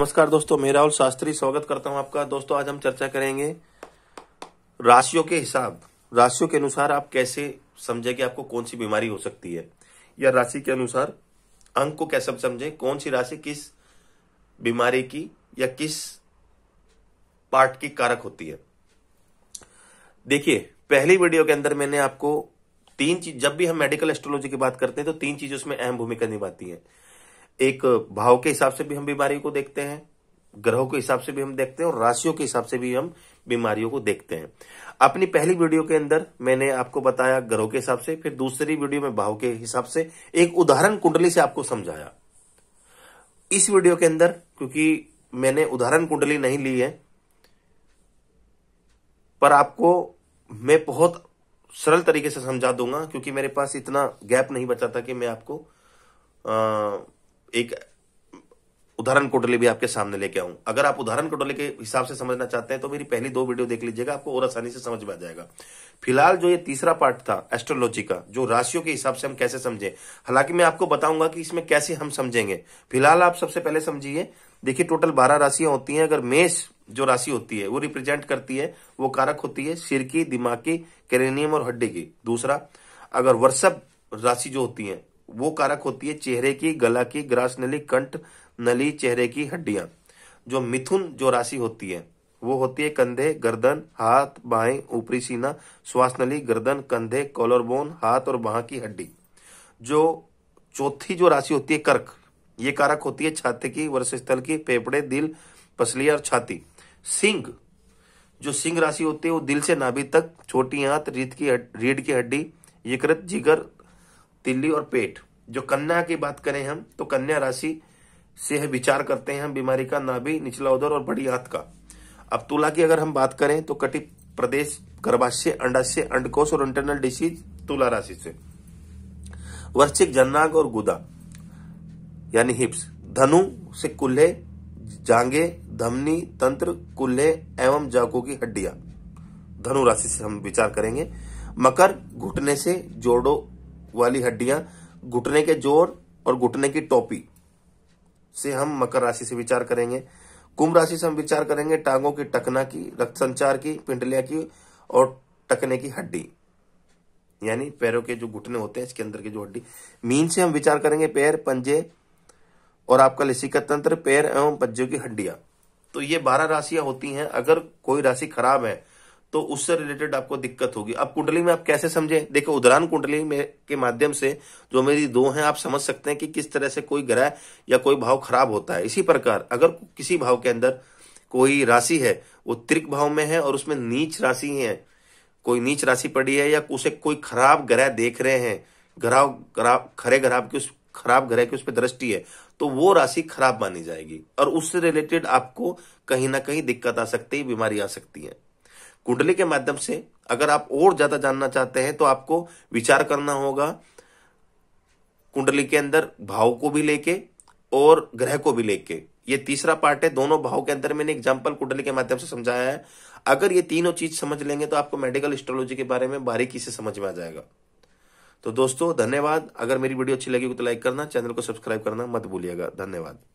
नमस्कार दोस्तों मैं राहुल शास्त्री स्वागत करता हूं आपका दोस्तों आज हम चर्चा करेंगे राशियों के हिसाब राशियों के अनुसार आप कैसे समझे कि आपको कौन सी बीमारी हो सकती है या राशि के अनुसार अंक को कैसे समझे कौन सी राशि किस बीमारी की या किस पार्ट की कारक होती है देखिए पहली वीडियो के अंदर मैंने आपको तीन चीज जब भी हम मेडिकल एस्ट्रोलॉजी की बात करते हैं तो तीन चीज उसमें अहम भूमिका निभाती है एक भाव के हिसाब से भी हम बीमारी को देखते हैं ग्रहों के हिसाब से भी हम देखते हैं और राशियों के हिसाब से भी हम बीमारियों को देखते हैं अपनी पहली वीडियो के अंदर मैंने आपको बताया ग्रहों के हिसाब से फिर दूसरी वीडियो में भाव के हिसाब से एक उदाहरण कुंडली से आपको समझाया इस वीडियो के अंदर क्योंकि मैंने उदाहरण कुंडली नहीं ली है पर आपको मैं बहुत सरल तरीके से समझा दूंगा क्योंकि मेरे पास इतना गैप नहीं बचा था कि मैं आपको आ, एक उदाहरण कोटले भी आपके सामने लेके आऊं अगर आप उदाहरण कोटले के हिसाब से समझना चाहते हैं तो मेरी पहली दो वीडियो देख लीजिएगा आपको और आसानी से समझ में आ जाएगा फिलहाल जो ये तीसरा पार्ट था एस्ट्रोलॉजी का जो राशियों के हिसाब से हम कैसे समझें हालांकि मैं आपको बताऊंगा कि इसमें कैसे हम समझेंगे फिलहाल आप सबसे पहले समझिए देखिए टोटल बारह राशियां होती हैं अगर मेष जो राशि होती है वो रिप्रेजेंट करती है वो कारक होती है सिर की दिमाग की कैरेनियम और हड्डी की दूसरा अगर वर्षभ राशि जो होती है वो कारक होती है चेहरे की गला की ग्रास नली कंठ नली चेहरे की हड्डियां जो मिथुन जो राशि होती है वो होती है कंधे गर्दन हाथ बाहें ऊपरी सीना श्वास नली गर्दन कंधे कॉलर बोन हाथ और बाह की हड्डी जो चौथी जो राशि होती है कर्क ये कारक होती है छाती की वर्ष स्थल की फेफड़े दिल पसलिया और छाती सिंह जो सिंह राशि होती है वो दिल से नाभि तक छोटी आंत रीत की रीढ़ की हड्डी यकृत जिगर तिल्ली और पेट जो कन्या की बात करें हम तो कन्या राशि से है विचार करते हैं हम बीमारी का नाभि निचला उदर और बड़ी हाथ का अब तुला की अगर हम बात करें तो कटि प्रदेश गर्भाशय अंडाशय अंडकोश और इंटरनल डिसीज तुला राशि से वृश्चिक जन्नाग और गुदा यानी हिप्स धनु से कुल्हे जांगे धमनी तंत्र कुल्हे एवं जाको की हड्डियां धनु राशि से हम विचार करेंगे मकर घुटने से जोड़ो वाली हड्डियां घुटने के जोर और घुटने की टोपी से हम मकर राशि से विचार करेंगे कुंभ राशि से हम विचार करेंगे टांगों की टकना की रक्त संचार की पिंडलिया की और टकने की हड्डी यानी पैरों के जो घुटने होते हैं इसके अंदर की जो हड्डी मीन से हम विचार करेंगे पैर पंजे और आपका लसिका तंत्र पैर एवं पंजों की हड्डियां तो ये बारह राशियां होती हैं अगर कोई राशि खराब है तो उससे रिलेटेड आपको दिक्कत होगी अब कुंडली में आप कैसे समझे देखो उदरान कुंडली में के माध्यम से जो मेरी दो हैं आप समझ सकते हैं कि किस तरह से कोई ग्रह या कोई भाव खराब होता है इसी प्रकार अगर किसी भाव के अंदर कोई राशि है वो त्रिक भाव में है और उसमें नीच राशि है कोई नीच राशि पड़ी है या उसे कोई खराब ग्रह देख रहे हैं ग्रह खराब खरे ग्रह की उस खराब ग्रह की उस पर दृष्टि है तो वो राशि खराब मानी जाएगी और उससे रिलेटेड आपको कहीं ना कहीं दिक्कत आ सकती है बीमारी आ सकती है कुंडली के माध्यम से अगर आप और ज्यादा जानना चाहते हैं तो आपको विचार करना होगा कुंडली के अंदर भाव को भी लेके और ग्रह को भी लेके ये तीसरा पार्ट है दोनों भाव के अंदर मैंने एग्जाम्पल कुंडली के माध्यम से समझाया है अगर ये तीनों चीज समझ लेंगे तो आपको मेडिकल एस्ट्रोलॉजी के बारे में बारीकी से समझ में आ जाएगा तो दोस्तों धन्यवाद अगर मेरी वीडियो अच्छी लगी तो लाइक करना चैनल को सब्सक्राइब करना मत भूलिएगा धन्यवाद